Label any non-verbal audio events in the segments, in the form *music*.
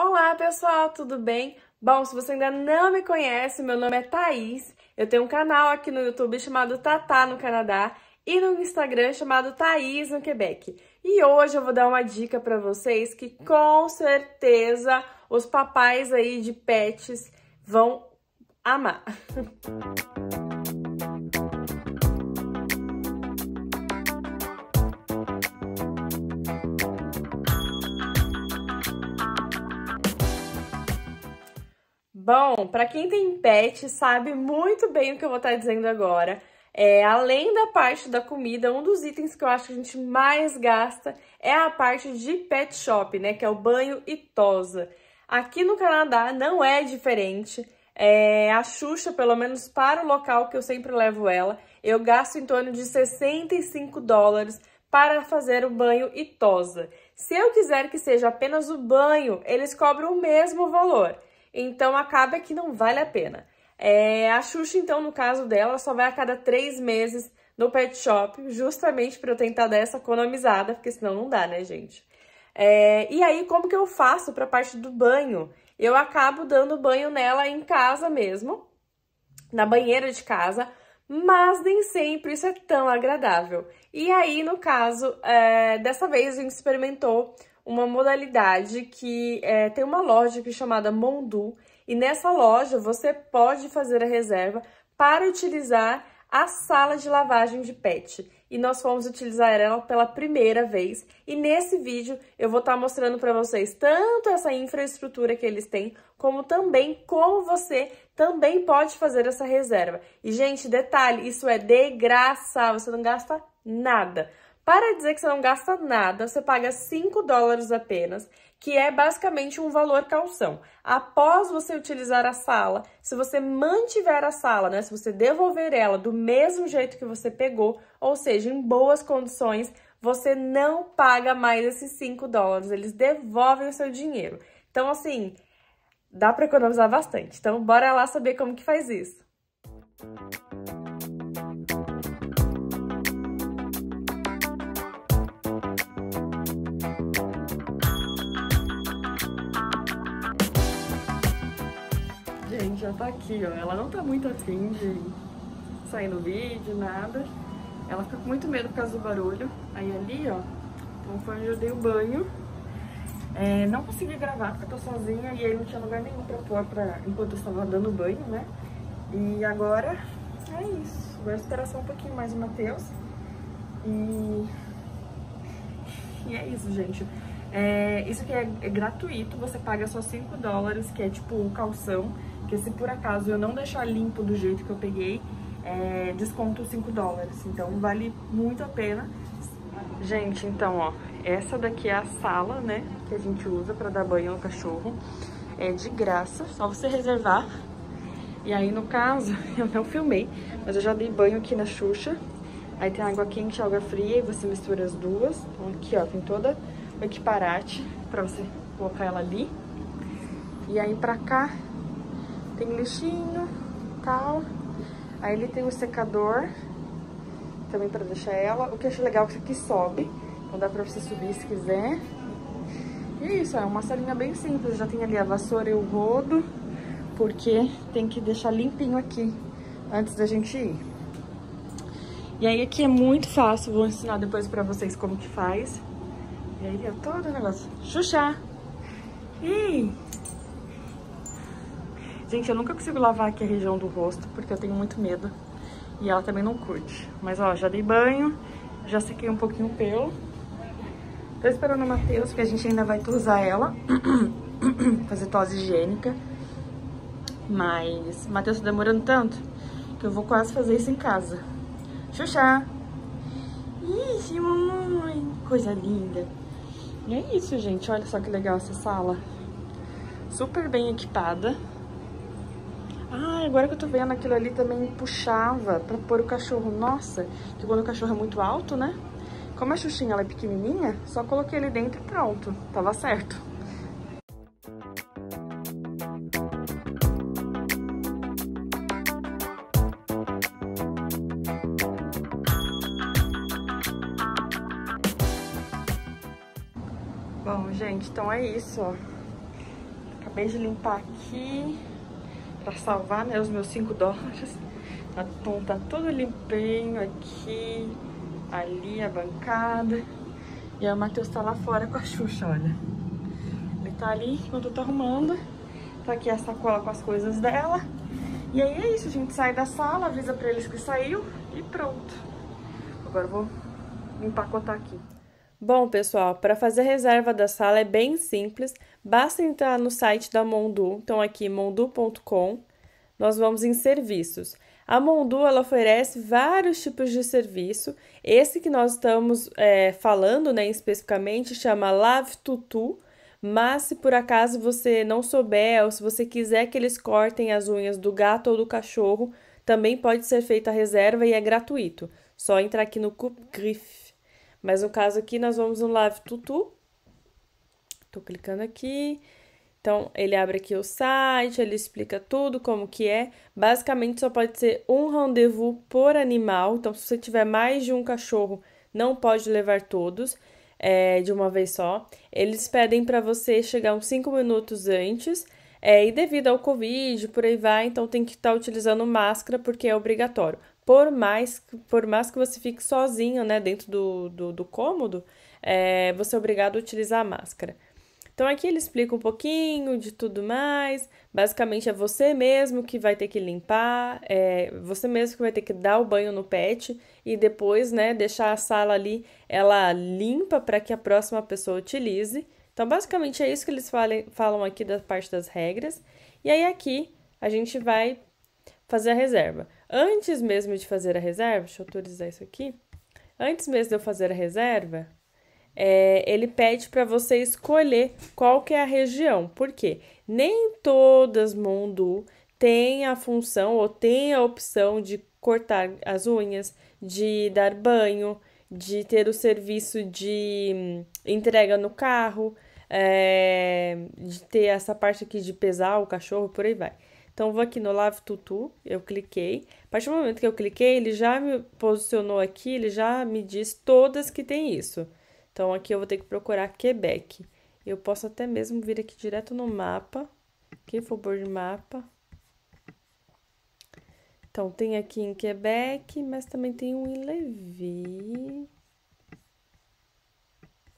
Olá pessoal, tudo bem? Bom, se você ainda não me conhece, meu nome é Thaís, eu tenho um canal aqui no YouTube chamado Tatá no Canadá e no Instagram chamado Thaís no Quebec. E hoje eu vou dar uma dica para vocês que com certeza os papais aí de pets vão amar. *laughs* Bom, para quem tem pet, sabe muito bem o que eu vou estar tá dizendo agora. É, além da parte da comida, um dos itens que eu acho que a gente mais gasta é a parte de pet shop, né? Que é o banho e tosa. Aqui no Canadá não é diferente. É, a Xuxa, pelo menos para o local que eu sempre levo ela, eu gasto em torno de 65 dólares para fazer o banho e tosa. Se eu quiser que seja apenas o banho, eles cobram o mesmo valor. Então acaba que não vale a pena. É, a Xuxa, então, no caso dela, só vai a cada três meses no pet shop, justamente para eu tentar dar essa economizada, porque senão não dá, né, gente? É, e aí, como que eu faço para a parte do banho? Eu acabo dando banho nela em casa mesmo, na banheira de casa, mas nem sempre isso é tão agradável. E aí, no caso, é, dessa vez a gente experimentou uma modalidade que é, tem uma loja aqui é chamada Mondu, e nessa loja você pode fazer a reserva para utilizar a sala de lavagem de pet. E nós fomos utilizar ela pela primeira vez. E nesse vídeo eu vou estar tá mostrando para vocês tanto essa infraestrutura que eles têm, como também como você também pode fazer essa reserva. E, gente, detalhe, isso é de graça, você não gasta nada. Para dizer que você não gasta nada, você paga 5 dólares apenas, que é basicamente um valor calção. Após você utilizar a sala, se você mantiver a sala, né, se você devolver ela do mesmo jeito que você pegou, ou seja, em boas condições, você não paga mais esses 5 dólares, eles devolvem o seu dinheiro. Então, assim, dá para economizar bastante. Então, bora lá saber como que faz isso. gente, já tá aqui, ó. Ela não tá muito afim de sair no vídeo, nada. Ela fica com muito medo por causa do barulho. Aí ali, ó, então foi onde eu dei o banho. É, não consegui gravar porque eu tô sozinha e aí não tinha lugar nenhum pra pôr pra, enquanto eu estava dando banho, né? E agora é isso. Agora esperar só um pouquinho mais o Matheus. E... e é isso, gente. É, isso aqui é, é gratuito, você paga só 5 dólares, que é tipo o calção. Porque se por acaso eu não deixar limpo do jeito que eu peguei, é, desconto 5 dólares. Então vale muito a pena. Gente, então, ó, essa daqui é a sala, né, que a gente usa pra dar banho no cachorro. É de graça, só você reservar. E aí, no caso, *laughs* eu não filmei, mas eu já dei banho aqui na Xuxa. Aí tem água quente e água fria e você mistura as duas. Então aqui, ó, tem toda o equiparate pra você colocar ela ali. E aí pra cá tem lixinho, tal. Aí ele tem o secador, também pra deixar ela. O que eu achei legal é que isso aqui sobe, então dá pra você subir se quiser. E é isso, é uma salinha bem simples. Já tem ali a vassoura e o rodo, porque tem que deixar limpinho aqui antes da gente ir. E aí aqui é muito fácil, vou ensinar depois pra vocês como que faz. E aí é todo o negócio. Xuxa! Ih! Gente, eu nunca consigo lavar aqui a região do rosto, porque eu tenho muito medo. E ela também não curte. Mas, ó, já dei banho, já sequei um pouquinho o pelo. Tô esperando o Matheus, que a gente ainda vai tosar ela. *clears throat* Fazer tosse higiênica. Mas, Matheus tá demorando tanto que eu vou quase fazer isso em casa. Xuxa! Ixi, mamãe! Coisa linda! E é isso, gente. Olha só que legal essa sala. Super bem equipada. Ah, agora que eu tô vendo, aquilo ali também puxava pra pôr o cachorro. Nossa, que quando o cachorro é muito alto, né? Como a Xuxinha ela é pequenininha, só coloquei ele dentro e pronto. Tava certo. Bom, gente, então é isso, ó. Acabei de limpar aqui para salvar, né, os meus 5 dólares. Tá, bom, tá tudo limpinho aqui, ali a bancada. E aí o Matheus tá lá fora com a Xuxa, olha. Ele tá ali enquanto eu tô arrumando. Tá aqui a sacola com as coisas dela. E aí é isso, a gente sai da sala, avisa pra eles que saiu e pronto. Agora eu vou empacotar aqui. Bom, pessoal, para fazer a reserva da sala é bem simples, basta entrar no site da Mondu, então aqui mondu.com, nós vamos em serviços. A Mondu ela oferece vários tipos de serviço, esse que nós estamos é, falando né, especificamente chama Lave Tutu, mas se por acaso você não souber ou se você quiser que eles cortem as unhas do gato ou do cachorro, também pode ser feita a reserva e é gratuito. Só entrar aqui no cupgriff mas no caso aqui, nós vamos no Live Tutu. Tô clicando aqui. Então, ele abre aqui o site, ele explica tudo, como que é. Basicamente, só pode ser um rendezvous por animal. Então, se você tiver mais de um cachorro, não pode levar todos é, de uma vez só. Eles pedem para você chegar uns 5 minutos antes é, e devido ao Covid, por aí vai, então tem que estar tá utilizando máscara porque é obrigatório. Por mais, por mais que você fique sozinho, né, dentro do, do, do cômodo, é, você é obrigado a utilizar a máscara. Então aqui ele explica um pouquinho de tudo mais. Basicamente é você mesmo que vai ter que limpar, é você mesmo que vai ter que dar o banho no pet e depois, né, deixar a sala ali ela limpa para que a próxima pessoa utilize. Então, basicamente, é isso que eles falem, falam aqui da parte das regras. E aí, aqui, a gente vai fazer a reserva. Antes mesmo de fazer a reserva, deixa eu autorizar isso aqui. Antes mesmo de eu fazer a reserva, é, ele pede para você escolher qual que é a região. Por quê? Nem todas Mundu tem a função ou tem a opção de cortar as unhas, de dar banho, de ter o serviço de hum, entrega no carro é, de ter essa parte aqui de pesar o cachorro, por aí vai. Então, vou aqui no Lave Tutu, eu cliquei. A partir do momento que eu cliquei, ele já me posicionou aqui, ele já me diz todas que tem isso. Então, aqui eu vou ter que procurar Quebec. Eu posso até mesmo vir aqui direto no mapa, aqui for de mapa. Então, tem aqui em Quebec, mas também tem um em Levi.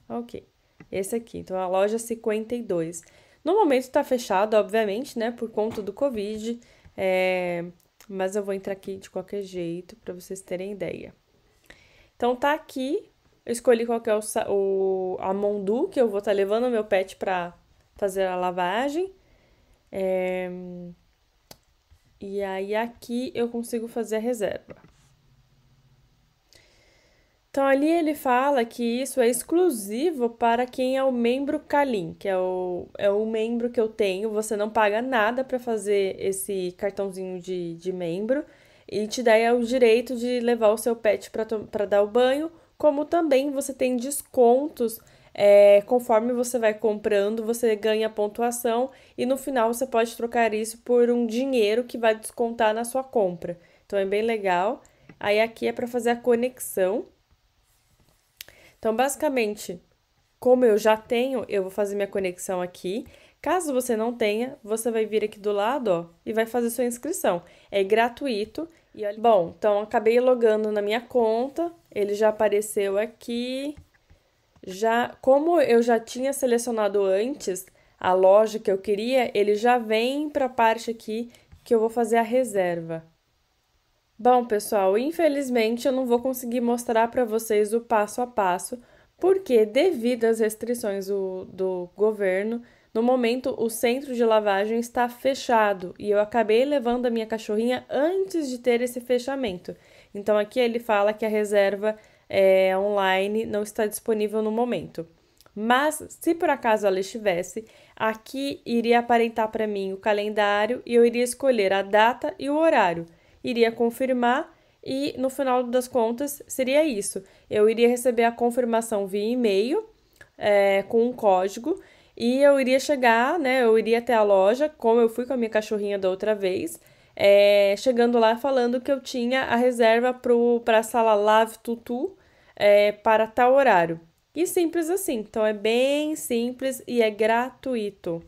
Ok. Esse aqui, então a loja 52. No momento está fechado, obviamente, né, por conta do Covid, é... mas eu vou entrar aqui de qualquer jeito para vocês terem ideia. Então tá aqui, eu escolhi qual que é o, o a Mondu que eu vou estar tá levando o meu pet para fazer a lavagem. É... E aí aqui eu consigo fazer a reserva. Então, ali ele fala que isso é exclusivo para quem é o membro Kalim, que é o, é o membro que eu tenho. Você não paga nada para fazer esse cartãozinho de, de membro e te dá é, o direito de levar o seu pet para dar o banho, como também você tem descontos. É, conforme você vai comprando, você ganha pontuação e no final você pode trocar isso por um dinheiro que vai descontar na sua compra. Então é bem legal. Aí aqui é para fazer a conexão então, basicamente, como eu já tenho, eu vou fazer minha conexão aqui. Caso você não tenha, você vai vir aqui do lado, ó, e vai fazer sua inscrição. É gratuito. E olha... Bom, então acabei logando na minha conta, ele já apareceu aqui. Já, como eu já tinha selecionado antes a loja que eu queria, ele já vem para a parte aqui que eu vou fazer a reserva. Bom, pessoal, infelizmente eu não vou conseguir mostrar para vocês o passo a passo, porque devido às restrições do, do governo, no momento o centro de lavagem está fechado e eu acabei levando a minha cachorrinha antes de ter esse fechamento. Então aqui ele fala que a reserva é, online não está disponível no momento. Mas se por acaso ela estivesse, aqui iria aparentar para mim o calendário e eu iria escolher a data e o horário iria confirmar e no final das contas seria isso. Eu iria receber a confirmação via e-mail é, com um código e eu iria chegar, né? Eu iria até a loja, como eu fui com a minha cachorrinha da outra vez, é, chegando lá falando que eu tinha a reserva para a sala Lave Tutu é, para tal horário. E simples assim. Então é bem simples e é gratuito.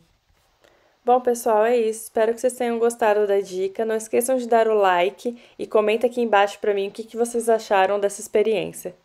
Bom, pessoal, é isso. Espero que vocês tenham gostado da dica. Não esqueçam de dar o like e comenta aqui embaixo para mim o que, que vocês acharam dessa experiência.